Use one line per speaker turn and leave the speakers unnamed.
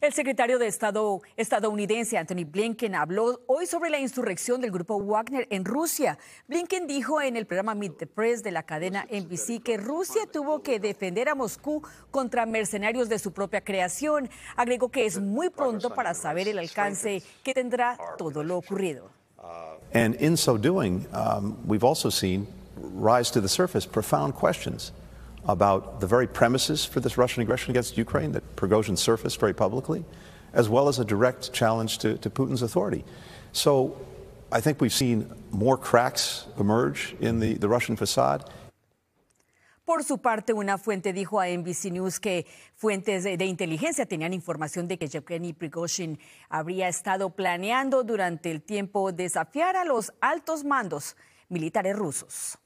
El secretario de Estado estadounidense Anthony Blinken habló hoy sobre la insurrección del grupo Wagner en Rusia. Blinken dijo en el programa Meet the Press de la cadena NBC que Rusia tuvo que defender a Moscú contra mercenarios de su propia creación. Agregó que es muy pronto para saber el alcance que tendrá todo lo ocurrido.
And in so doing, um, we've also seen rise to about the very premises for this Russian aggression against Ukraine that Prigozhin surfaced very publicly, as well as a direct challenge to, to Putin's authority. So I think we've seen more cracks emerge in the, the Russian facade.
Por su parte, una fuente dijo a NBC News que fuentes de, de inteligencia tenían información de que Yevgeny Prigozhin habría estado planeando durante el tiempo desafiar a los altos mandos militares rusos.